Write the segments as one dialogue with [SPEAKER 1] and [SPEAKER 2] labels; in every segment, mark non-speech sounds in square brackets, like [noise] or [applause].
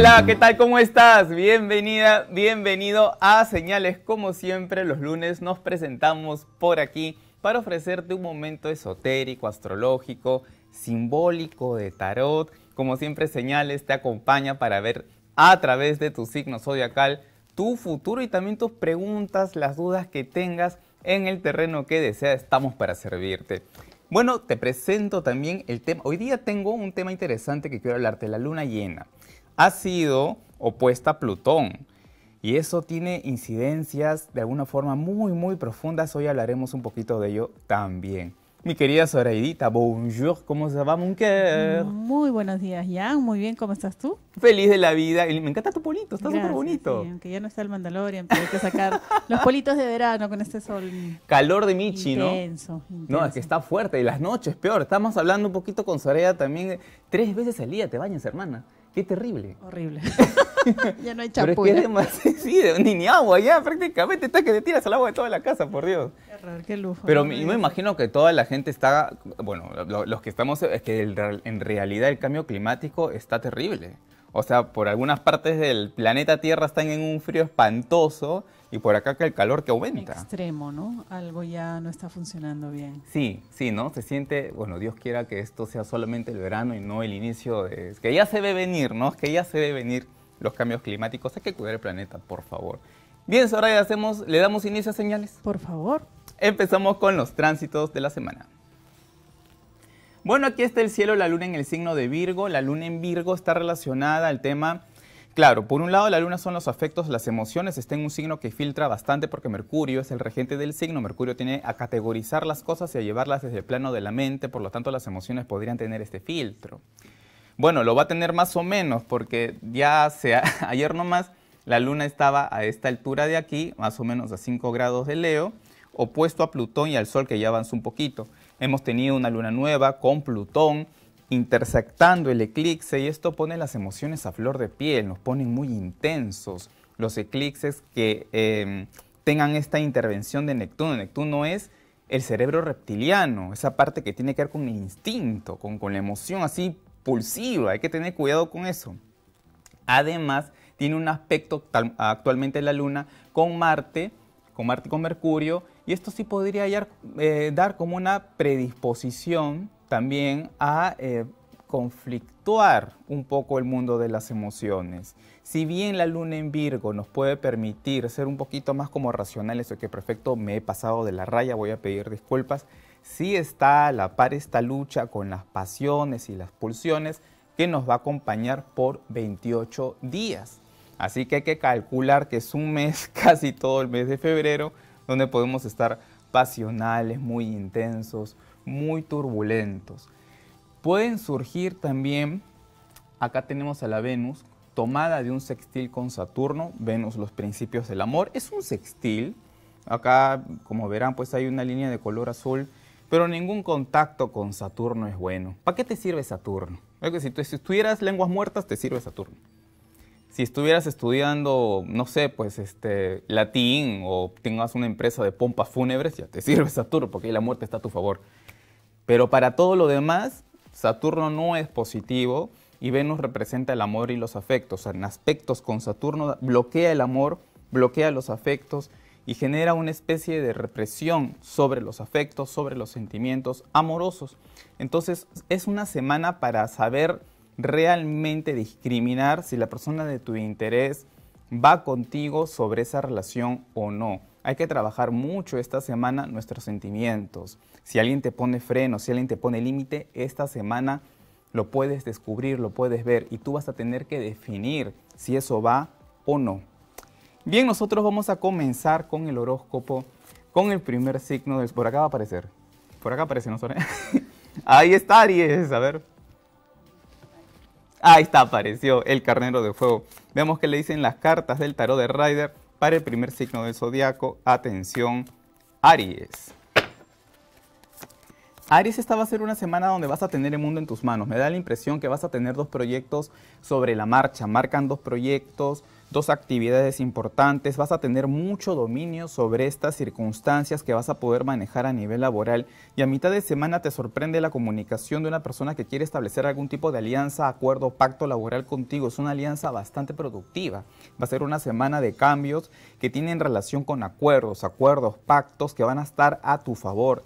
[SPEAKER 1] Hola, ¿qué tal? ¿Cómo estás? Bienvenida, bienvenido a Señales. Como siempre, los lunes nos presentamos por aquí para ofrecerte un momento esotérico, astrológico, simbólico de tarot. Como siempre, Señales te acompaña para ver a través de tu signo zodiacal tu futuro y también tus preguntas, las dudas que tengas en el terreno que deseas. Estamos para servirte. Bueno, te presento también el tema. Hoy día tengo un tema interesante que quiero hablarte, la luna llena ha sido opuesta a Plutón. Y eso tiene incidencias de alguna forma muy, muy profundas. Hoy hablaremos un poquito de ello también. Mi querida Soraidita, bonjour, ¿cómo se va, Muy buenos días, Jan. Muy bien, ¿cómo estás tú? Feliz de la vida. Y me encanta tu polito, está súper bonito. aunque ya no está el Mandalorian, pero hay que sacar los politos de verano con este sol. Calor de Michi, intenso, ¿no? No, es que está fuerte. Y las noches, peor. Estamos hablando un poquito con Soraya también. Tres veces al día te bañas, hermana. Qué terrible. Horrible. [laughs] ya no hay champú. [laughs] sí, ni, ni agua ya prácticamente. Está que te tiras al agua de toda la casa, por Dios. Qué, lujo. Pero me, imagino que toda la gente está, bueno, los que estamos, es que en realidad el cambio climático está terrible. O sea, por algunas partes del planeta Tierra están en un frío espantoso y por acá que el calor que aumenta. Extremo, ¿no? Algo ya no está funcionando bien. Sí, sí, ¿no? Se siente, bueno, Dios quiera que esto sea solamente el verano y no el inicio de... Es que ya se ve venir, ¿no? Es que ya se ve venir los cambios climáticos. Hay que cuidar el planeta, por favor. Bien, Soraya, hacemos, le damos inicio a señales. Por favor. Empezamos con los tránsitos de la semana. Bueno, aquí está el cielo, la luna en el signo de Virgo. La luna en Virgo está relacionada al tema Claro, por un lado la luna son los afectos, las emociones, está en un signo que filtra bastante porque Mercurio es el regente del signo, Mercurio tiene a categorizar las cosas y a llevarlas desde el plano de la mente, por lo tanto las emociones podrían tener este filtro. Bueno, lo va a tener más o menos porque ya sea [laughs] ayer nomás la luna estaba a esta altura de aquí, más o menos a 5 grados de Leo, opuesto a Plutón y al Sol que ya avanzó un poquito. Hemos tenido una luna nueva con Plutón, intersectando el eclipse y esto pone las emociones a flor de piel, nos ponen muy intensos los eclipses que em, tengan esta intervención de Neptuno. Neptuno es el cerebro reptiliano, esa parte que tiene que ver con el instinto, con, la emoción así pulsiva, hay que tener cuidado con eso. Además, tiene un aspecto actualmente la Luna con Marte, con Marte y con Mercurio, y esto sí podría eh, dar como una predisposición también a eh, conflictuar un poco el mundo de las emociones. Si bien la luna en Virgo nos puede permitir ser un poquito más como racionales, o que perfecto, me he pasado de la raya, voy a pedir disculpas, sí está a la par esta lucha con las pasiones y las pulsiones que nos va a acompañar por 28 días. Así que hay que calcular que es un mes, [laughs] casi todo el mes de febrero, donde podemos estar pasionales, muy intensos, muy turbulentos. Pueden surgir también, acá tenemos a la Venus, tomada de un sextil con Saturno, Venus los principios del amor, es un sextil, acá como verán pues hay una línea de color azul, pero ningún contacto con Saturno es bueno. ¿Para qué te sirve Saturno? si, tú, estuvieras lenguas muertas te sirve Saturno. Si estuvieras estudiando, no sé, pues este, latín o tengas una empresa de pompas fúnebres, ya te sirve Saturno porque la muerte está a tu favor. Pero para todo lo demás, Saturno no es positivo y Venus representa el amor y los afectos. En aspectos con Saturno bloquea el amor, bloquea los afectos y genera una especie de represión sobre los afectos, sobre los sentimientos amorosos. Entonces es una semana para saber realmente discriminar si la persona de tu interés va contigo sobre esa relación o no. Hay que trabajar mucho esta semana nuestros sentimientos. Si alguien te pone freno, si alguien te pone límite, esta semana lo puedes descubrir, lo puedes ver y tú vas a tener que definir si eso va o no. Bien, nosotros vamos a comenzar con el horóscopo, con el primer signo del... Por acá va a aparecer. Por acá aparece, ¿no? [laughs] Ahí está Aries. A ver. Ahí está, apareció el carnero de fuego. Veamos que le dicen las cartas del tarot de Rider para el primer signo del zodiaco. Atención, Aries. Aries, esta va a ser una semana donde vas a tener el mundo en tus manos. Me da la impresión que vas a tener dos proyectos sobre la marcha. Marcan dos proyectos dos actividades importantes, vas a tener mucho dominio sobre estas circunstancias que vas a poder manejar a nivel laboral y a mitad de semana te sorprende la comunicación de una persona que quiere establecer algún tipo de alianza, acuerdo, pacto laboral contigo. Es una alianza bastante productiva. Va a ser una semana de cambios que tienen relación con acuerdos, acuerdos, pactos que van a estar a tu favor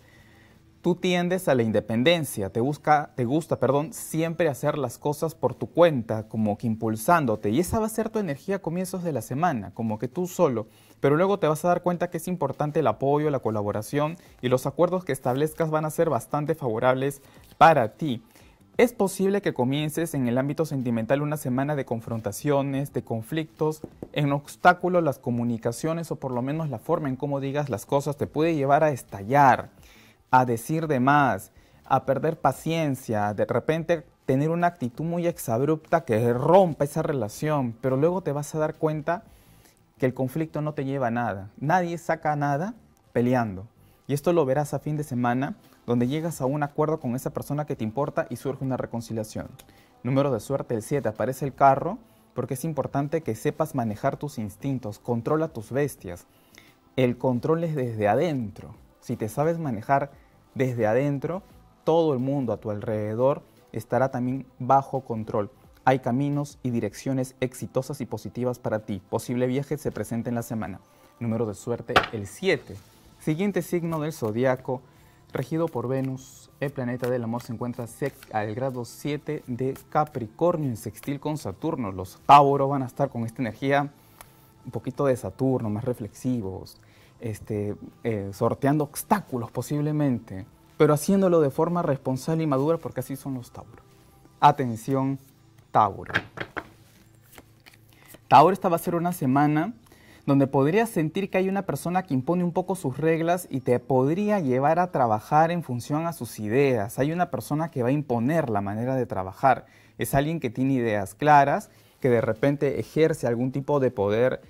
[SPEAKER 1] tú tiendes a la independencia, te, busca, te gusta perdón, siempre hacer las cosas por tu cuenta, como que impulsándote. Y esa va a ser tu energía a comienzos de la semana, como que tú solo. Pero luego te vas a dar cuenta que es importante el apoyo, la colaboración y los acuerdos que establezcas van a ser bastante favorables para ti. Es posible que comiences en el ámbito sentimental una semana de confrontaciones, de conflictos, en obstáculos, las comunicaciones o por lo menos la forma en cómo digas las cosas te puede llevar a estallar a decir de más, a perder paciencia, de repente tener una actitud muy exabrupta que rompa esa relación, pero luego te vas a dar cuenta que el conflicto no te lleva a nada. Nadie saca nada peleando. Y esto lo verás a fin de semana, donde llegas a un acuerdo con esa persona que te importa y surge una reconciliación. Número de suerte, el 7, aparece el carro, porque es importante que sepas manejar tus instintos, controla tus bestias. El control es desde adentro. Si te sabes manejar desde adentro, todo el mundo a tu alrededor estará también bajo control. Hay caminos y direcciones exitosas y positivas para ti. Posible viaje se presenta en la semana. Número de suerte el 7. Siguiente signo del zodiaco, regido por Venus, el planeta del amor se encuentra al grado 7 de Capricornio en sextil con Saturno. Los Tauro van a estar con esta energía un poquito de Saturno, más reflexivos este, eh, sorteando obstáculos posiblemente, pero haciéndolo de forma responsable y madura porque así son los Tauro. Atención, Tauro. Tauro, esta va a ser una semana donde podrías sentir que hay una persona que impone un poco sus reglas y te podría llevar a trabajar en función a sus ideas. Hay una persona que va a imponer la manera de trabajar. Es alguien que tiene ideas claras, que de repente ejerce algún tipo de poder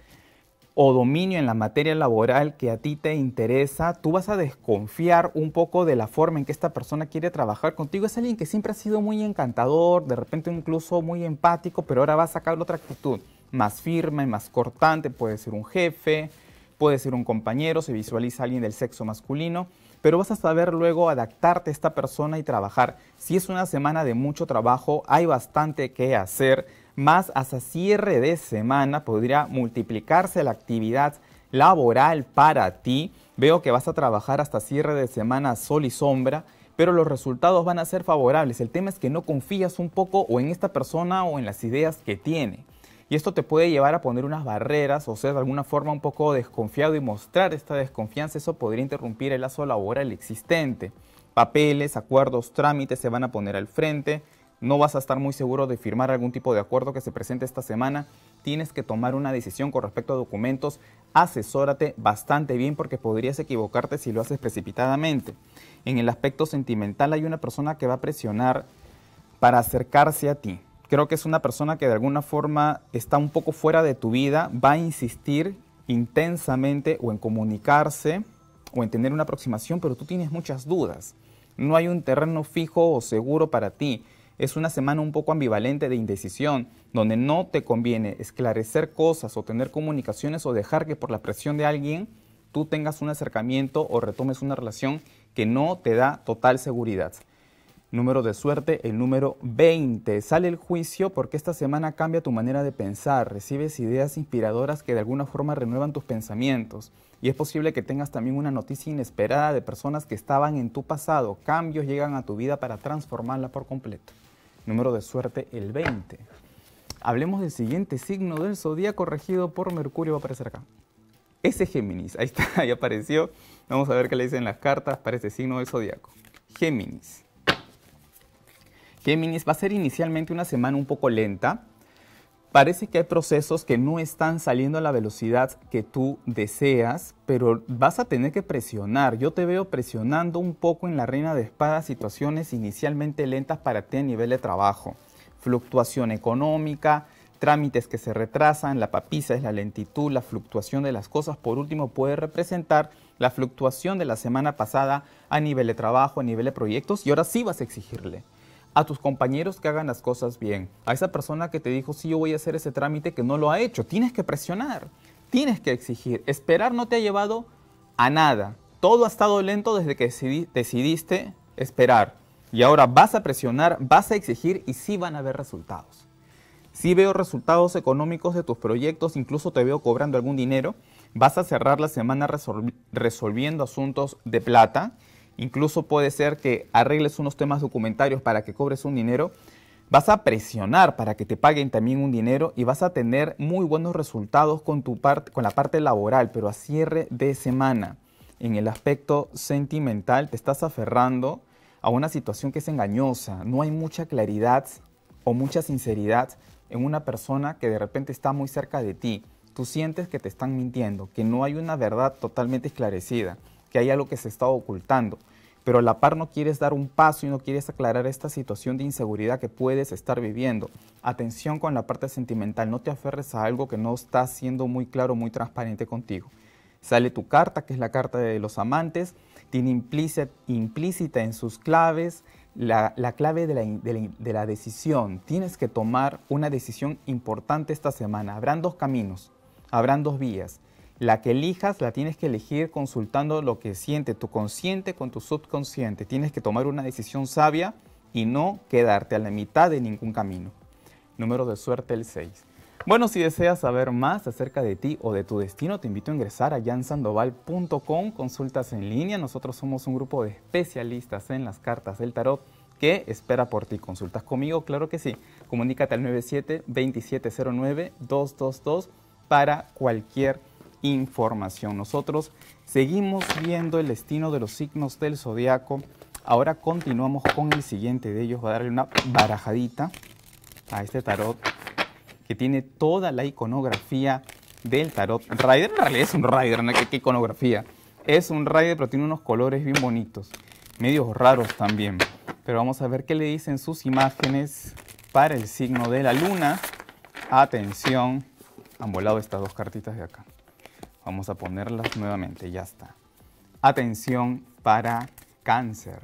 [SPEAKER 1] o dominio en la materia laboral que a ti te interesa, tú vas a desconfiar un poco de la forma en que esta persona quiere trabajar contigo. Es alguien que siempre ha sido muy encantador, de repente incluso muy empático, pero ahora va a sacar otra actitud más firme, más cortante, puede ser un jefe, puede ser un compañero, se visualiza alguien del sexo masculino pero vas a saber luego adaptarte a esta persona y trabajar. Si es una semana de mucho trabajo, hay bastante que hacer más hasta cierre de semana podría multiplicarse la actividad laboral para ti. Veo que vas a trabajar hasta cierre de semana sol y sombra, pero los resultados van a ser favorables. El tema es que no confías un poco o en esta persona o en las ideas que tiene. Y esto te puede llevar a poner unas barreras o ser de alguna forma un poco desconfiado y mostrar esta desconfianza. Eso podría interrumpir el lazo laboral existente. Papeles, acuerdos, trámites se van a poner al frente no vas a estar muy seguro de firmar algún tipo de acuerdo que se presente esta semana, tienes que tomar una decisión con respecto a documentos, asesórate bastante bien porque podrías equivocarte si lo haces precipitadamente. En el aspecto sentimental hay una persona que va a presionar para acercarse a ti. Creo que es una persona que de alguna forma está un poco fuera de tu vida, va a insistir intensamente o en comunicarse o en tener una aproximación, pero tú tienes muchas dudas. No hay un terreno fijo o seguro para ti es una semana un poco ambivalente de indecisión, donde no te conviene esclarecer cosas o tener comunicaciones o dejar que por la presión de alguien tú tengas un acercamiento o retomes una relación que no te da total seguridad. Número de suerte, el número 20. Sale el juicio porque esta semana cambia tu manera de pensar, recibes ideas inspiradoras que de alguna forma renuevan tus pensamientos y es posible que tengas también una noticia inesperada de personas que estaban en tu pasado. Cambios llegan a tu vida para transformarla por completo número de suerte el 20. Hablemos del siguiente signo del zodíaco regido por Mercurio, va a aparecer acá. Ese Géminis, ahí está, ahí apareció. Vamos a ver qué le dicen las cartas para este signo del zodíaco. Géminis. Géminis va a ser inicialmente una semana un poco lenta, Parece que hay procesos que no están saliendo a la velocidad que tú deseas, pero vas a tener que presionar. Yo te veo presionando un poco en la reina de espadas situaciones inicialmente lentas para ti a nivel de trabajo. Fluctuación económica, trámites que se retrasan, la papisa es la lentitud, la fluctuación de las cosas. Por último, puede representar la fluctuación de la semana pasada a nivel de trabajo, a nivel de proyectos, y ahora sí vas a exigirle a tus compañeros que hagan las cosas bien, a esa persona que te dijo, sí, yo voy a hacer ese trámite que no lo ha hecho. Tienes que presionar, tienes que exigir. Esperar no te ha llevado a nada. Todo ha estado lento desde que decidiste esperar. Y ahora vas a presionar, vas a exigir y sí van a haber resultados. Si veo resultados económicos de tus proyectos, incluso te veo cobrando algún dinero. Vas a cerrar la semana resolviendo asuntos de plata incluso puede ser que arregles unos temas documentarios para que cobres un dinero, vas a presionar para que te paguen también un dinero y vas a tener muy buenos resultados con, con la parte laboral, pero a cierre de semana. En el aspecto sentimental te estás aferrando a una situación que es engañosa, no hay mucha claridad o mucha sinceridad en una persona que de repente está muy cerca de ti. Tú sientes que te están mintiendo, que no hay una verdad totalmente esclarecida que hay algo que se está ocultando. Pero a la par no quieres dar un paso y no quieres aclarar esta situación de inseguridad que puedes estar viviendo. Atención con la parte sentimental, no te aferres a algo que no está siendo muy claro, muy transparente contigo. Sale tu carta, que es la carta de los amantes, tiene implícita, en sus claves la, clave de la decisión. Tienes que tomar una decisión importante esta semana. Habrán dos caminos, habrán dos vías. La que elijas la tienes que elegir consultando lo que siente tu consciente con tu subconsciente. Tienes que tomar una decisión sabia y no quedarte a la mitad de ningún camino. Número de suerte el 6. Bueno, si deseas saber más acerca de ti o de tu destino, te invito a ingresar a jansandoval.com, consultas en línea. Nosotros somos un grupo de especialistas en las cartas del tarot que espera por ti. ¿Consultas conmigo? Claro que sí. Comunícate al 97-2709-222 para cualquier información. Nosotros seguimos viendo el destino de los signos del zodiaco. Ahora continuamos con el siguiente de ellos. Voy a darle una barajadita a este tarot que tiene toda la iconografía del tarot. Rider en realidad es un Rider, ¿no? ¿Qué, ¿Qué, iconografía? Es un Rider, pero tiene unos colores bien bonitos, medios raros también. Pero vamos a ver qué le dicen sus imágenes para el signo de la luna. Atención, han volado estas dos cartitas de acá. Vamos a ponerlas nuevamente, ya está. Atención para cáncer.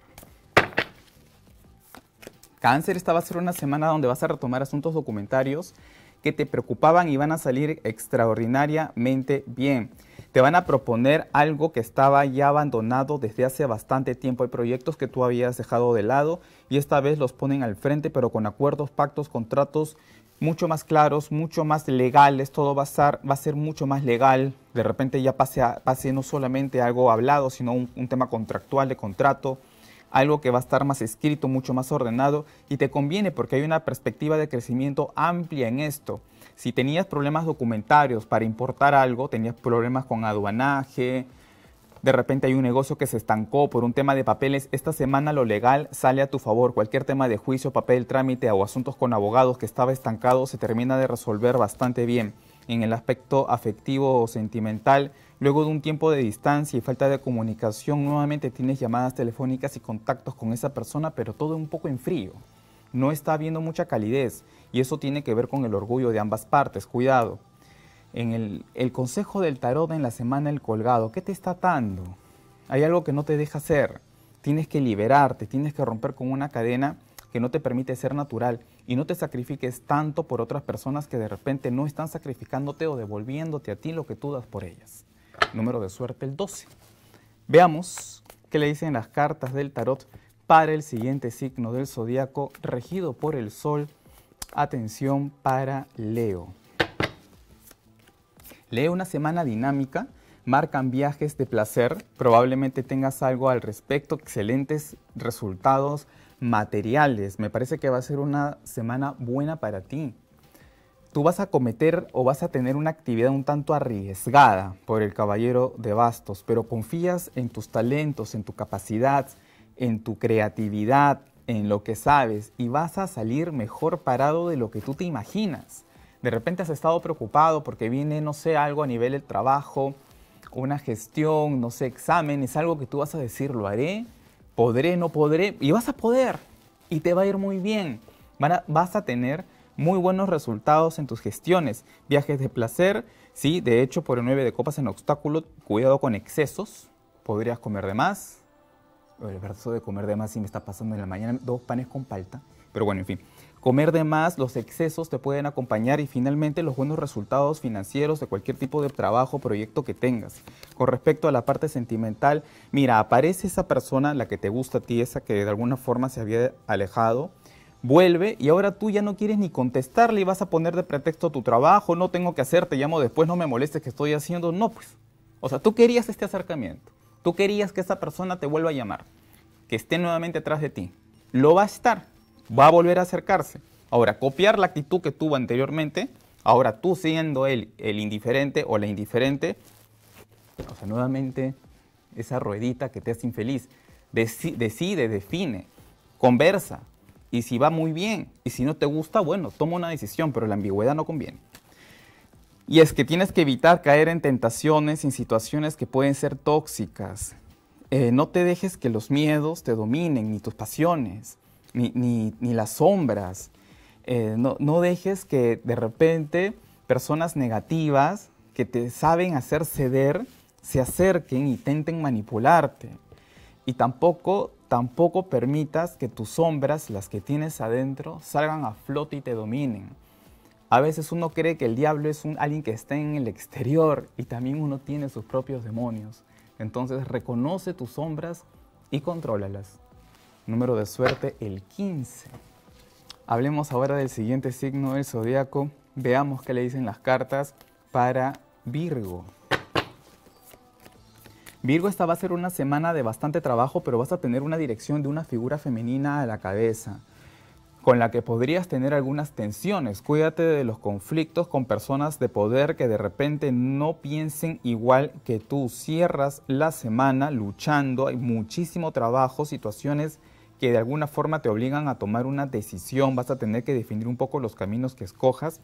[SPEAKER 1] Cáncer, esta va a ser una semana donde vas a retomar asuntos documentarios que te preocupaban y van a salir extraordinariamente bien. Te van a proponer algo que estaba ya abandonado desde hace bastante tiempo. Hay proyectos que tú habías dejado de lado y esta vez los ponen al frente, pero con acuerdos, pactos, contratos mucho más claros, mucho más legales, todo va a, estar, va a ser mucho más legal, de repente ya pase, pase no solamente algo hablado, sino un tema contractual de contrato, algo que va a estar más escrito, mucho más ordenado y te conviene porque hay una perspectiva de crecimiento amplia en esto. Si tenías problemas documentarios para importar algo, tenías problemas con aduanaje, de repente hay un negocio que se estancó por un tema de papeles. Esta semana lo legal sale a tu favor. Cualquier tema de juicio, papel, trámite o asuntos con abogados que estaba estancado se termina de resolver bastante bien. En el aspecto afectivo o sentimental, luego de un tiempo de distancia y falta de comunicación, nuevamente tienes llamadas telefónicas y contactos con esa persona, pero todo un poco en frío. No está habiendo mucha calidez y eso tiene que ver con el orgullo de ambas partes. Cuidado en el, consejo del tarot en la semana el colgado, ¿qué te está atando? Hay algo que no te deja ser. Tienes que liberarte, tienes que romper con una cadena que no te permite ser natural y no te sacrifiques tanto por otras personas que de repente no están sacrificándote o devolviéndote a ti lo que tú das por ellas. Número de suerte el 12. Veamos qué le dicen las cartas del tarot para el siguiente signo del zodiaco regido por el sol. Atención para Leo. Lee una semana dinámica, marcan viajes de placer, probablemente tengas algo al respecto, excelentes resultados materiales. Me parece que va a ser una semana buena para ti. Tú vas a cometer o vas a tener una actividad un tanto arriesgada por el caballero de bastos, pero confías en tus talentos, en tu capacidad, en tu creatividad, en lo que sabes y vas a salir mejor parado de lo que tú te imaginas. De repente has estado preocupado porque viene, no sé, algo a nivel del trabajo, una gestión, no sé, examen, es algo que tú vas a decir, lo haré, podré, no podré, y vas a poder, y te va a ir muy bien. vas a tener muy buenos resultados en tus gestiones, viajes de placer, sí, de hecho, por el 9 de copas en obstáculo, cuidado con excesos, podrías comer de más, el verso de comer de más sí me está pasando en la mañana, dos panes con palta, pero bueno, en fin. Comer de más, los excesos te pueden acompañar y finalmente los buenos resultados financieros de cualquier tipo de trabajo, proyecto que tengas. Con respecto a la parte sentimental, mira, aparece esa persona, la que te gusta a ti, esa que de alguna forma se había alejado, vuelve y ahora tú ya no quieres ni contestarle y vas a poner de pretexto tu trabajo, no tengo que hacer, te llamo después, no me molestes que estoy haciendo. No, pues. O sea, tú querías este acercamiento, tú querías que esa persona te vuelva a llamar, que esté nuevamente atrás de ti. Lo va a estar va a volver a acercarse. Ahora, copiar la actitud que tuvo anteriormente, ahora tú siendo él el indiferente o la indiferente, o sea, nuevamente esa ruedita que te hace infeliz, decide, define, conversa, y si va muy bien, y si no te gusta, bueno, toma una decisión, pero la ambigüedad no conviene. Y es que tienes que evitar caer en tentaciones, en situaciones que pueden ser tóxicas. Eh, no te dejes que los miedos te dominen, ni tus pasiones ni, las sombras. Eh, no, dejes que de repente personas negativas que te saben hacer ceder se acerquen y intenten manipularte. Y tampoco, tampoco permitas que tus sombras, las que tienes adentro, salgan a flote y te dominen. A veces uno cree que el diablo es un, alguien que está en el exterior y también uno tiene sus propios demonios. Entonces reconoce tus sombras y contrólalas número de suerte el 15. Hablemos ahora del siguiente signo del zodiaco. Veamos qué le dicen las cartas para Virgo. Virgo, esta va a ser una semana de bastante trabajo, pero vas a tener una dirección de una figura femenina a la cabeza, con la que podrías tener algunas tensiones. Cuídate de los conflictos con personas de poder que de repente no piensen igual que tú. Cierras la semana luchando, hay muchísimo trabajo, situaciones que de alguna forma te obligan a tomar una decisión, vas a tener que definir un poco los caminos que escojas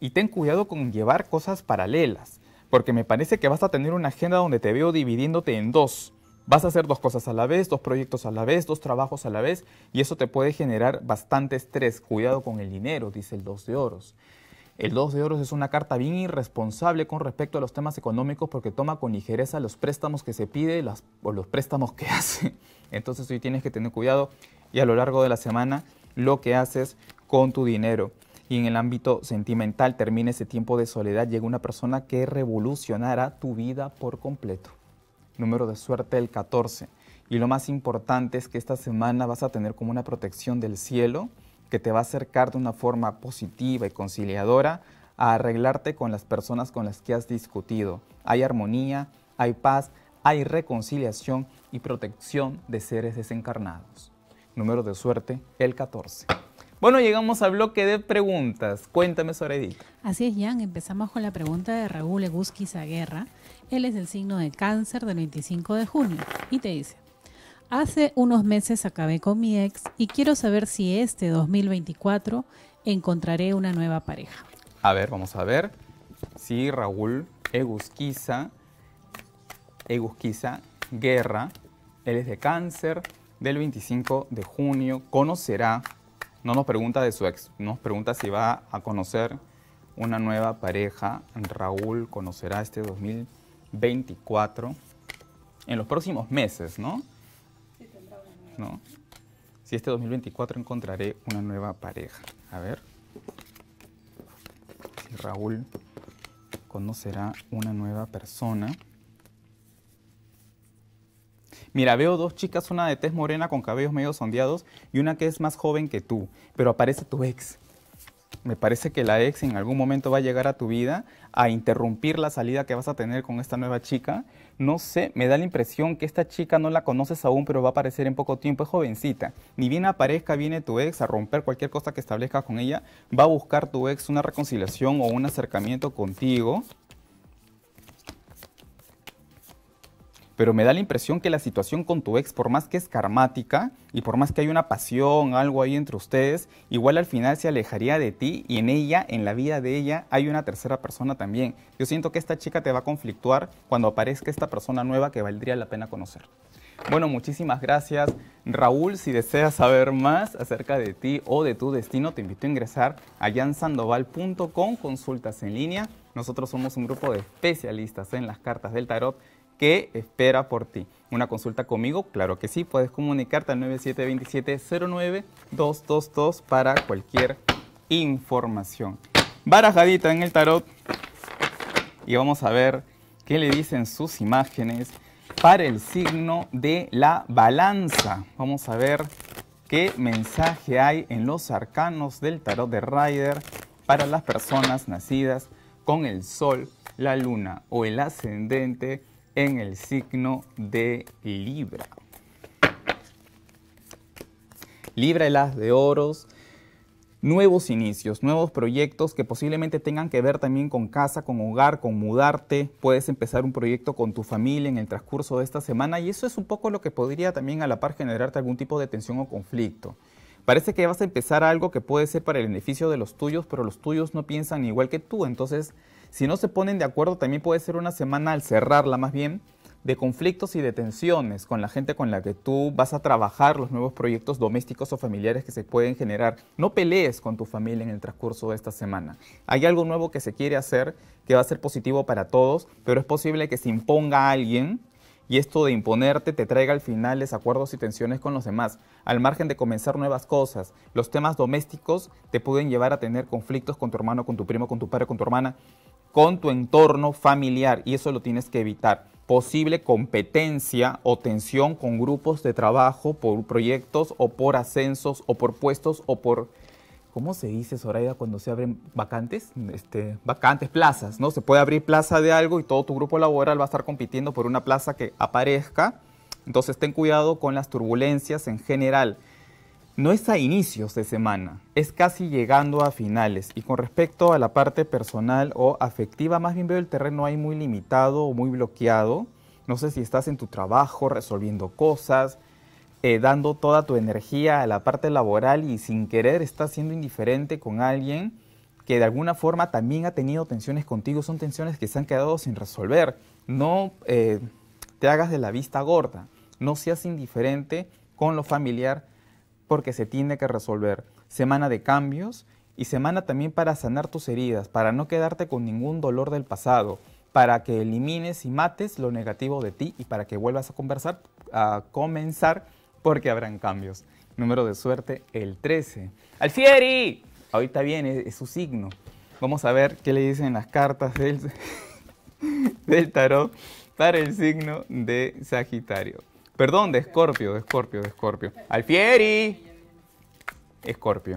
[SPEAKER 1] y ten cuidado con llevar cosas paralelas, porque me parece que vas a tener una agenda donde te veo dividiéndote en dos. Vas a hacer dos cosas a la vez, dos proyectos a la vez, dos trabajos a la vez, y eso te puede generar bastante estrés. Cuidado con el dinero, dice el 2 de oros. El 2 de oros es una carta bien irresponsable con respecto a los temas económicos porque toma con ligereza los préstamos que se pide o los préstamos que [laughs] hace. Entonces hoy tienes que tener cuidado y a lo largo de la semana lo que haces con tu dinero. Y en el ámbito sentimental termina ese tiempo de soledad, llega una persona que revolucionará tu vida por completo. Número de suerte el 14. Y lo más importante es que esta semana vas a tener como una protección del cielo que te va a acercar de una forma positiva y conciliadora a arreglarte con las personas con las que has discutido. Hay armonía, hay paz, hay reconciliación y protección de seres desencarnados. Número de suerte, el 14. Bueno, llegamos al bloque de preguntas. Cuéntame sobre Así es, Jan. Empezamos con la pregunta de Raúl Eguski Guerra. Él es del signo de cáncer del 25 de junio y te dice, Hace unos meses acabé con mi ex y quiero saber si este 2024 encontraré una nueva pareja. A ver, vamos a ver. si Raúl Egusquiza, Egusquiza Guerra, él es de cáncer, del 25 de junio, conocerá, no nos pregunta de su ex, nos pregunta si va a conocer una nueva pareja. Raúl conocerá este 2024 en los próximos meses, ¿no? ¿no? Si este 2024 encontraré una nueva pareja. A ver. Raúl conocerá una nueva persona. Mira, veo dos chicas, una de tez morena con cabellos medio sondeados y una que es más joven que tú, pero aparece tu ex. Me parece que la ex en algún momento va a llegar a tu vida a interrumpir la salida que vas a tener con esta nueva chica no sé, me da la impresión que esta chica no la conoces aún, pero va a aparecer en poco tiempo, es jovencita. Ni bien aparezca, viene tu ex a romper cualquier cosa que establezcas con ella, va a buscar tu ex una reconciliación o un acercamiento contigo pero me da la impresión que la situación con tu ex, por más que es karmática y por más que hay una pasión, algo ahí entre ustedes, igual al final se alejaría de ti y en ella, en la vida de ella, hay una tercera persona también. Yo siento que esta chica te va a conflictuar cuando aparezca esta persona nueva que valdría la pena conocer. Bueno, muchísimas gracias. Raúl, si deseas saber más acerca de ti o de tu destino, te invito a ingresar a jansandoval.com, consultas en línea. Nosotros somos un grupo de especialistas en las cartas del tarot ¿Qué espera por ti. Una consulta conmigo, claro que sí, puedes comunicarte al 9727 222 para cualquier información. Barajadita en el tarot y vamos a ver qué le dicen sus imágenes para el signo de la balanza. Vamos a ver qué mensaje hay en los arcanos del tarot de Rider para las personas nacidas con el sol, la luna o el ascendente en el signo de Libra. Libra el as de oros, nuevos inicios, nuevos proyectos que posiblemente tengan que ver también con casa, con hogar, con mudarte. Puedes empezar un proyecto con tu familia en el transcurso de esta semana y eso es un poco lo que podría también a la par generarte algún tipo de tensión o conflicto. Parece que vas a empezar algo que puede ser para el beneficio de los tuyos, pero los tuyos no piensan igual que tú, entonces si no se ponen de acuerdo, también puede ser una semana al cerrarla más bien de conflictos y de tensiones con la gente con la que tú vas a trabajar los nuevos proyectos domésticos o familiares que se pueden generar. No pelees con tu familia en el transcurso de esta semana. Hay algo nuevo que se quiere hacer que va a ser positivo para todos, pero es posible que se imponga a alguien y esto de imponerte te traiga al final desacuerdos y tensiones con los demás. Al margen de comenzar nuevas cosas, los temas domésticos te pueden llevar a tener conflictos con tu hermano, con tu primo, con tu padre, con tu hermana, con tu entorno familiar y eso lo tienes que evitar. Posible competencia o tensión con grupos de trabajo por proyectos o por ascensos o por puestos o por ¿cómo se dice, Zoraida, cuando se abren vacantes? Este, vacantes, plazas, ¿no? Se puede abrir plaza de algo y todo tu grupo laboral va a estar compitiendo por una plaza que aparezca. Entonces ten cuidado con las turbulencias en general. No es a inicios de semana, es casi llegando a finales. Y con respecto a la parte personal o afectiva, más bien veo el terreno ahí muy limitado o muy bloqueado. No sé si estás en tu trabajo resolviendo cosas, eh, dando toda tu energía a la parte laboral y sin querer estás siendo indiferente con alguien que de alguna forma también ha tenido tensiones contigo, son tensiones que se han quedado sin resolver. No eh, te hagas de la vista gorda, no seas indiferente con lo familiar porque se tiene que resolver. Semana de cambios y semana también para sanar tus heridas, para no quedarte con ningún dolor del pasado, para que elimines y mates lo negativo de ti y para que vuelvas a, conversar, a comenzar porque habrán cambios. Número de suerte, el 13. ¡Alfieri! Ahorita viene, es su signo. Vamos a ver qué le dicen las cartas del, [laughs] del tarot para el signo de Sagitario. Perdón, de Escorpio, de Escorpio, de Escorpio. ¡Alfieri! Escorpio.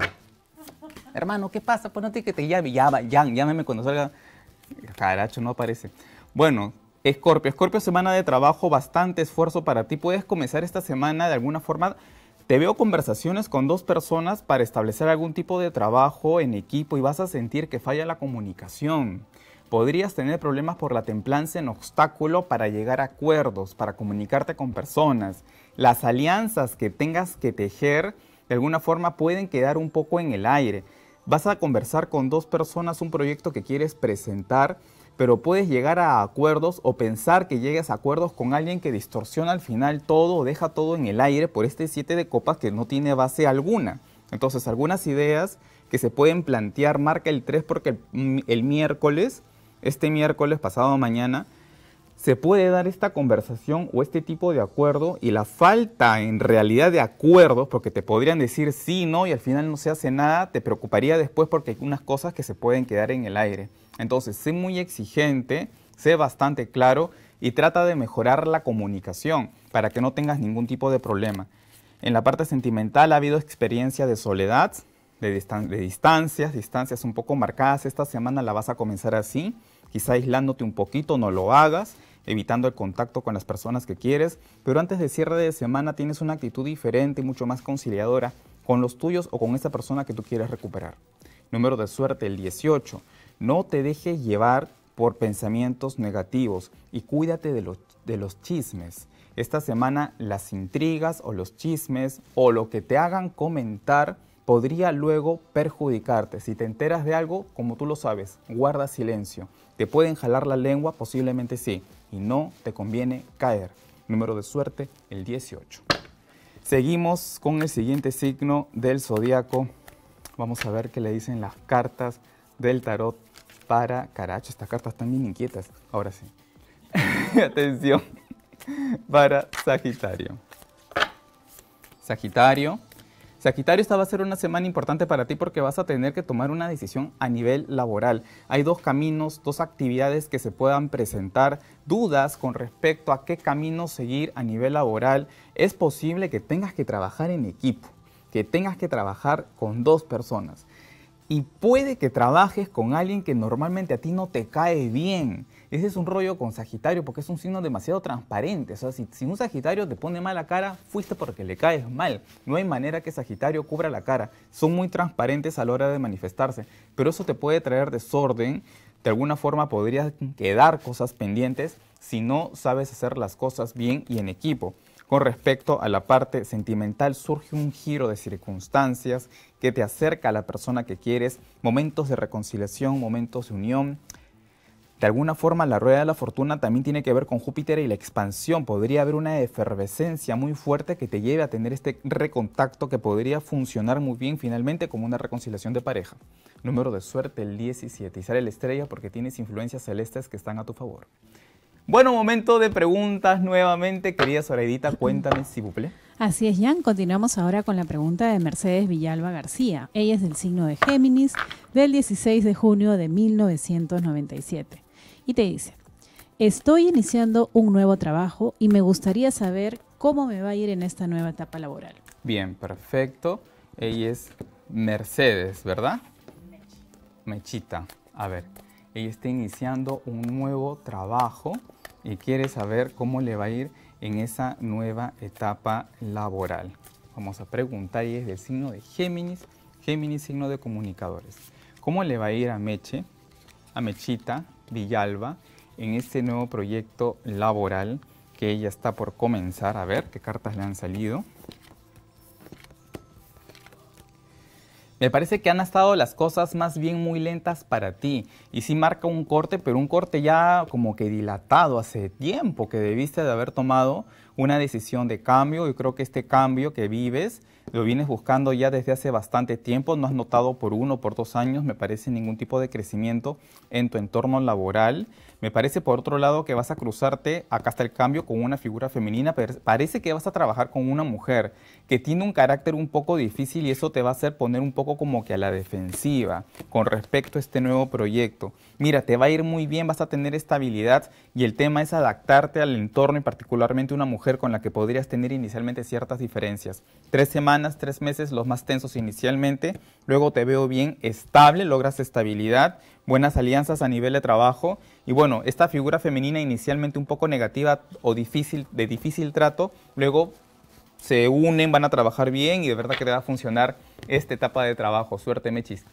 [SPEAKER 1] Hermano, ¿qué pasa? Pues no te que te llame. Ya, ya, llámeme cuando salga. Caracho, no aparece. Bueno, Escorpio, Escorpio semana de trabajo, bastante esfuerzo para ti. Puedes comenzar esta semana de alguna forma. Te veo conversaciones con dos personas para establecer algún tipo de trabajo en equipo y vas a sentir que falla la comunicación. Podrías tener problemas por la templanza en obstáculo para llegar a acuerdos, para comunicarte con personas. Las alianzas que tengas que tejer de alguna forma pueden quedar un poco en el aire. Vas a conversar con dos personas un proyecto que quieres presentar pero puedes llegar a acuerdos o pensar que llegues a acuerdos con alguien que distorsiona al final todo o deja todo en el aire por este 7 de copas que no tiene base alguna. Entonces, algunas ideas que se pueden plantear marca el 3 porque el miércoles, este miércoles pasado mañana, se puede dar esta conversación o este tipo de acuerdo y la falta en realidad de acuerdos, porque te podrían decir sí, no y al final no se hace nada, te preocuparía después porque hay unas cosas que se pueden quedar en el aire. Entonces, sé muy exigente, sé bastante claro y trata de mejorar la comunicación para que no tengas ningún tipo de problema. En la parte sentimental ha habido experiencia de soledad, de, de distancias, distancias un poco marcadas. Esta semana la vas a comenzar así quizá aislándote un poquito, no lo hagas, evitando el contacto con las personas que quieres, pero antes de cierre de semana tienes una actitud diferente, mucho más conciliadora con los tuyos o con esa persona que tú quieres recuperar. Número de suerte, el 18. No te dejes llevar por pensamientos negativos y cuídate de los chismes. Esta semana las intrigas o los chismes o lo que te hagan comentar podría luego perjudicarte. Si te enteras de algo, como tú lo sabes, guarda silencio. ¿Te pueden jalar la lengua? Posiblemente sí. Y no te conviene caer. Número de suerte, el 18. Seguimos con el siguiente signo del zodiaco. Vamos a ver qué le dicen las cartas del tarot para Caracho. Estas cartas están bien inquietas. Ahora sí. [laughs] Atención para Sagitario. Sagitario Sagitario, esta va a ser una semana importante para ti porque vas a tener que tomar una decisión a nivel laboral. Hay dos caminos, dos actividades que se puedan presentar, dudas con respecto a qué camino seguir a nivel laboral. Es posible que tengas que trabajar en equipo, que tengas que trabajar con dos personas y puede que trabajes con alguien que normalmente a ti no te cae bien. Ese es un rollo con Sagitario porque es un signo demasiado transparente. O sea, si, un Sagitario te pone mala cara, fuiste porque le caes mal. No hay manera que Sagitario cubra la cara. Son muy transparentes a la hora de manifestarse, pero eso te puede traer desorden. De alguna forma podrías quedar cosas pendientes si no sabes hacer las cosas bien y en equipo. Con respecto a la parte sentimental, surge un giro de circunstancias que te acerca a la persona que quieres, momentos de reconciliación, momentos de unión. De alguna forma la rueda de la fortuna también tiene que ver con Júpiter y la expansión. Podría haber una efervescencia muy fuerte que te lleve a tener este recontacto que podría funcionar muy bien finalmente como una reconciliación de pareja. Número de suerte el 17 y sale la estrella porque tienes influencias celestes que están a tu favor. Bueno, momento de preguntas nuevamente. Querida Soraidita, cuéntame si buple. Así es, Jan. Continuamos ahora con la pregunta de Mercedes Villalba García. Ella es del signo de Géminis del 16 de junio de 1997. Y te dice, estoy iniciando un nuevo trabajo y me gustaría saber cómo me va a ir en esta nueva etapa laboral. Bien, perfecto. Ella es Mercedes, ¿verdad? Mechita. A ver, ella está iniciando un nuevo trabajo y quiere saber cómo le va a ir en esa nueva etapa laboral. Vamos a preguntar y es del signo de Géminis, Géminis signo de comunicadores. ¿Cómo le va a ir a Meche, a Mechita Villalba en este nuevo proyecto laboral que ella está por comenzar? A ver qué cartas le han salido. Me parece que han estado las cosas más bien muy lentas para ti. Y sí marca un corte, pero un corte ya como que dilatado hace tiempo que debiste de haber tomado una decisión de cambio. Y creo que este cambio que vives lo vienes buscando ya desde hace bastante tiempo. No has notado por uno o por dos años, me parece, ningún tipo de crecimiento en tu entorno laboral. Me parece, por otro lado, que vas a cruzarte, acá hasta el cambio, con una figura femenina, pero parece que vas a trabajar con una mujer que tiene un carácter un poco difícil y eso te va a hacer poner un poco como que a la defensiva con respecto a este nuevo proyecto. Mira, te va a ir muy bien, vas a tener estabilidad y el tema es adaptarte al entorno y particularmente una mujer con la que podrías tener inicialmente ciertas diferencias. Tres semanas, tres meses, los más tensos inicialmente, luego te veo bien estable, logras estabilidad, buenas alianzas a nivel de trabajo. Y bueno, esta figura femenina inicialmente un poco negativa o difícil, de difícil trato, luego se unen, van a trabajar bien y de verdad que te va a funcionar esta etapa de trabajo. Suerte, Mechis.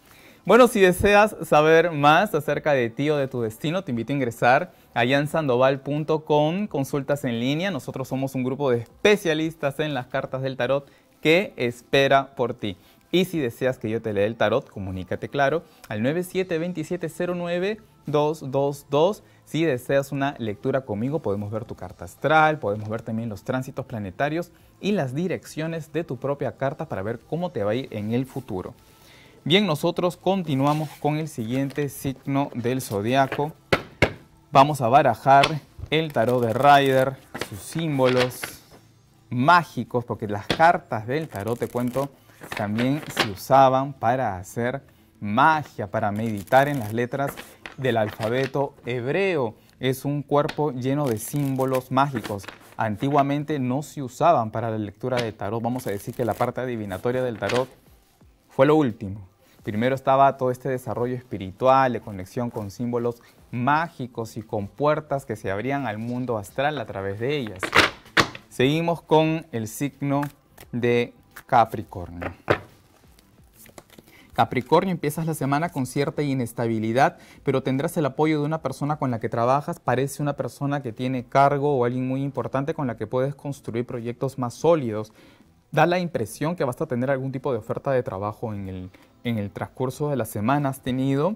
[SPEAKER 1] Bueno, si deseas saber más acerca de ti o de tu destino, te invito a ingresar a yansandoval.com, consultas en línea. Nosotros somos un grupo de especialistas en las cartas del tarot que espera por ti. Y si deseas que yo te lea el tarot, comunícate claro al 972709222. Si deseas una lectura conmigo, podemos ver tu carta astral, podemos ver también los tránsitos planetarios y las direcciones de tu propia carta para ver cómo te va a ir en el futuro. Bien, nosotros continuamos con el siguiente signo del zodiaco. Vamos a barajar el tarot de Rider, sus símbolos mágicos, porque las cartas del tarot, te cuento, también se usaban para hacer magia, para meditar en las letras del alfabeto hebreo. Es un cuerpo lleno de símbolos mágicos. Antiguamente no se usaban para la lectura de tarot. Vamos a decir que la parte adivinatoria del tarot fue lo último. Primero estaba todo este desarrollo espiritual de conexión con símbolos mágicos y con puertas que se abrían al mundo astral a través de ellas. Seguimos con el signo de Capricornio. Capricornio, empiezas la semana con cierta inestabilidad, pero tendrás el apoyo de una persona con la que trabajas, parece una persona que tiene cargo o alguien muy importante con la que puedes construir proyectos más sólidos. Da la impresión que vas a tener algún tipo de oferta de trabajo en el, transcurso de la semana. Has tenido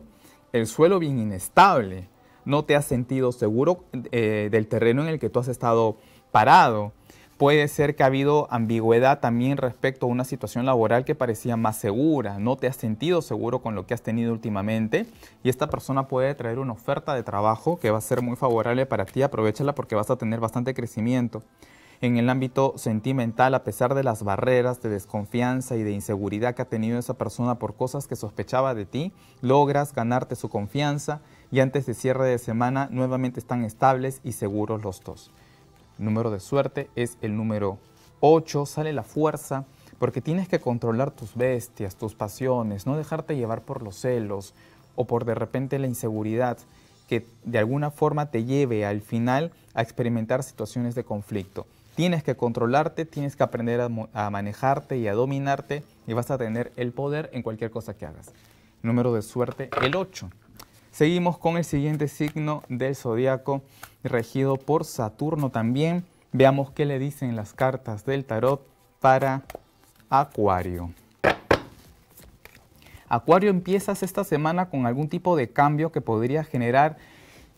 [SPEAKER 1] el suelo bien inestable, no te has sentido seguro eh, del terreno en el que tú has estado parado Puede ser que ha habido ambigüedad también respecto a una situación laboral que parecía más segura, no te has sentido seguro con lo que has tenido últimamente y esta persona puede traer una oferta de trabajo que va a ser muy favorable para ti, aprovechala porque vas a tener bastante crecimiento. En el ámbito sentimental, a pesar de las barreras de desconfianza y de inseguridad que ha tenido esa persona por cosas que sospechaba de ti, logras ganarte su confianza y antes de cierre de semana nuevamente están estables y seguros los dos número de suerte es el número 8, sale la fuerza, porque tienes que controlar tus bestias, tus pasiones, no dejarte llevar por los celos o por de repente la inseguridad que de alguna forma te lleve al final a experimentar situaciones de conflicto. Tienes que controlarte, tienes que aprender a, manejarte y a dominarte y vas a tener el poder en cualquier cosa que hagas. Número de suerte, el 8. Seguimos con el siguiente signo del zodiaco regido por Saturno también. Veamos qué le dicen las cartas del tarot para Acuario. Acuario, empiezas esta semana con algún tipo de cambio que podría generar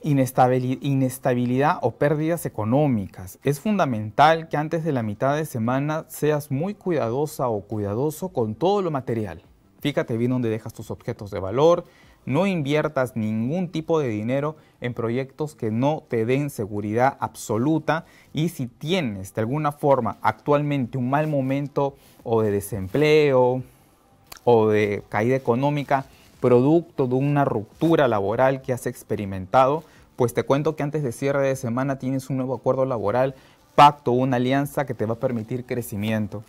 [SPEAKER 1] inestabilidad o pérdidas económicas. Es fundamental que antes de la mitad de semana seas muy cuidadosa o cuidadoso con todo lo material. Fíjate bien dónde dejas tus objetos de valor, no inviertas ningún tipo de dinero en proyectos que no te den seguridad absoluta y si tienes de alguna forma actualmente un mal momento o de desempleo o de caída económica producto de una ruptura laboral que has experimentado, pues te cuento que antes de cierre de semana tienes un nuevo acuerdo laboral, pacto, una alianza que te va a permitir crecimiento.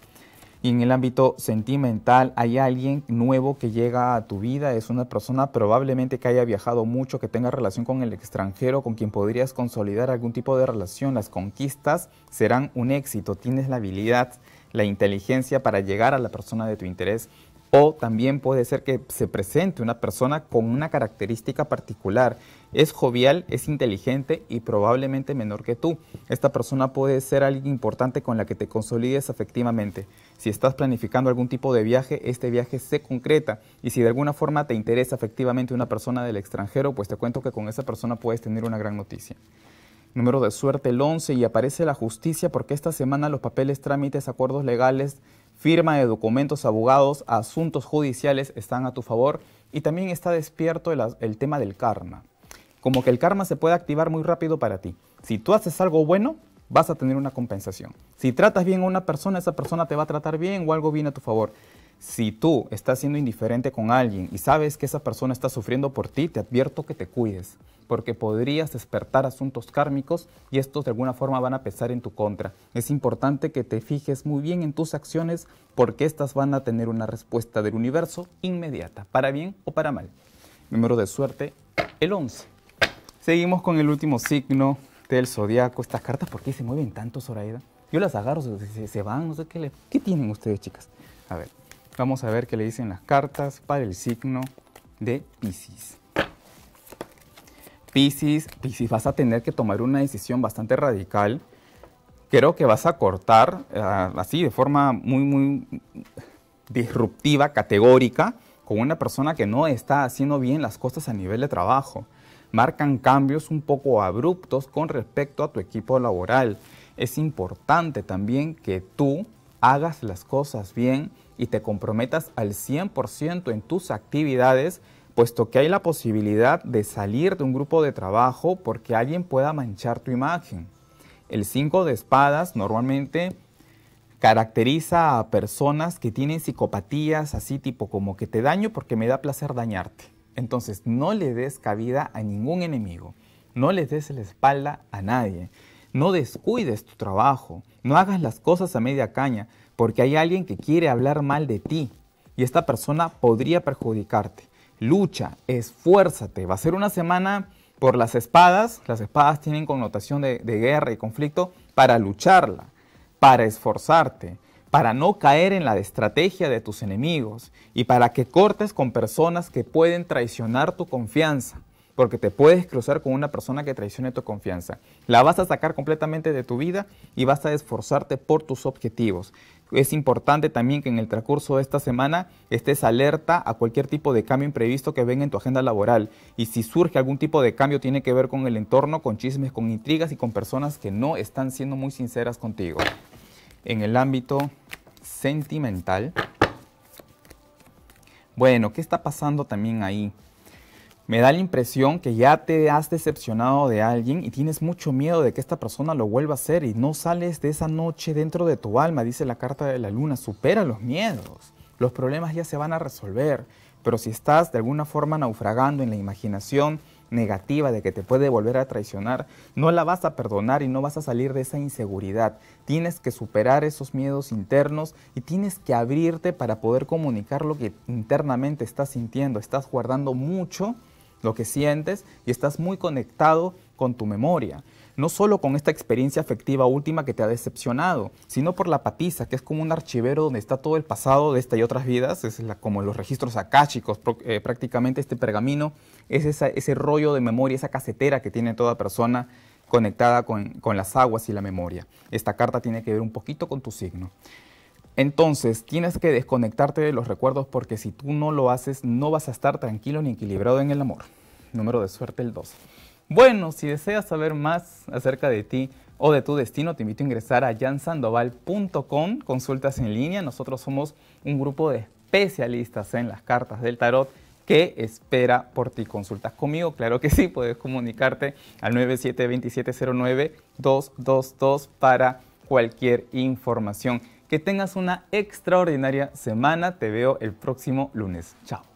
[SPEAKER 1] Y en el ámbito sentimental, hay alguien nuevo que llega a tu vida, es una persona probablemente que haya viajado mucho, que tenga relación con el extranjero, con quien podrías consolidar algún tipo de relación. Las conquistas serán un éxito, tienes la habilidad, la inteligencia para llegar a la persona de tu interés o también puede ser que se presente una persona con una característica particular. Es jovial, es inteligente y probablemente menor que tú. Esta persona puede ser alguien importante con la que te consolides efectivamente. Si estás planificando algún tipo de viaje, este viaje se concreta. Y si de alguna forma te interesa efectivamente una persona del extranjero, pues te cuento que con esa persona puedes tener una gran noticia número de suerte el 11 y aparece la justicia porque esta semana los papeles, trámites, acuerdos legales firma de documentos, abogados, asuntos judiciales están a tu favor y también está despierto el, tema del karma. Como que el karma se puede activar muy rápido para ti. Si tú haces algo bueno, vas a tener una compensación. Si tratas bien a una persona, esa persona te va a tratar bien o algo viene a tu favor. Si tú estás siendo indiferente con alguien y sabes que esa persona está sufriendo por ti, te advierto que te cuides, porque podrías despertar asuntos kármicos y estos de alguna forma van a pesar en tu contra. Es importante que te fijes muy bien en tus acciones porque estas van a tener una respuesta del universo inmediata, para bien o para mal. Número de suerte, el 11. Seguimos con el último signo del zodiaco. Estas cartas, ¿por qué se mueven tanto, Zoraida? Yo las agarro, se, se van, no sé qué le... ¿Qué tienen ustedes, chicas? A ver. Vamos a ver qué le dicen las cartas para el signo de Pisces. Pisces, Pisces, vas a tener que tomar una decisión bastante radical. Creo que vas a cortar eh, así de forma muy, muy disruptiva, categórica, con una persona que no está haciendo bien las cosas a nivel de trabajo. Marcan cambios un poco abruptos con respecto a tu equipo laboral. Es importante también que tú hagas las cosas bien y te comprometas al 100% en tus actividades, puesto que hay la posibilidad de salir de un grupo de trabajo porque alguien pueda manchar tu imagen. El 5 de espadas normalmente caracteriza a personas que tienen psicopatías así tipo como que te daño porque me da placer dañarte. Entonces no le des cabida a ningún enemigo, no le des la espalda a nadie, no descuides tu trabajo, no hagas las cosas a media caña, porque hay alguien que quiere hablar mal de ti y esta persona podría perjudicarte. Lucha, esfuérzate. Va a ser una semana por las espadas. Las espadas tienen connotación de, guerra y conflicto para lucharla, para esforzarte, para no caer en la estrategia de tus enemigos y para que cortes con personas que pueden traicionar tu confianza porque te puedes cruzar con una persona que traicione tu confianza. La vas a sacar completamente de tu vida y vas a esforzarte por tus objetivos. Es importante también que en el transcurso de esta semana estés alerta a cualquier tipo de cambio imprevisto que venga en tu agenda laboral. Y si surge algún tipo de cambio, tiene que ver con el entorno, con chismes, con intrigas y con personas que no están siendo muy sinceras contigo. En el ámbito sentimental. Bueno, ¿qué está pasando también ahí? Me da la impresión que ya te has decepcionado de alguien y tienes mucho miedo de que esta persona lo vuelva a hacer y no sales de esa noche dentro de tu alma, dice la carta de la luna. Supera los miedos. Los problemas ya se van a resolver. Pero si estás de alguna forma naufragando en la imaginación negativa de que te puede volver a traicionar, no la vas a perdonar y no vas a salir de esa inseguridad. Tienes que superar esos miedos internos y tienes que abrirte para poder comunicar lo que internamente estás sintiendo. Estás guardando mucho lo que sientes y estás muy conectado con tu memoria. No solo con esta experiencia afectiva última que te ha decepcionado, sino por la patiza, que es como un archivero donde está todo el pasado de esta y otras vidas, es como los registros akáshicos, eh, prácticamente este pergamino es ese rollo de memoria, esa casetera que tiene toda persona conectada con, con las aguas y la memoria. Esta carta tiene que ver un poquito con tu signo. Entonces, tienes que desconectarte de los recuerdos porque si tú no lo haces, no vas a estar tranquilo ni equilibrado en el amor. Número de suerte el 2. Bueno, si deseas saber más acerca de ti o de tu destino, te invito a ingresar a jansandoval.com, consultas en línea. Nosotros somos un grupo de especialistas en las cartas del tarot que espera por ti. Consultas conmigo, claro que sí, puedes comunicarte al 972709-222 para cualquier información. Que tengas una extraordinaria semana. Te veo el próximo lunes. Chao.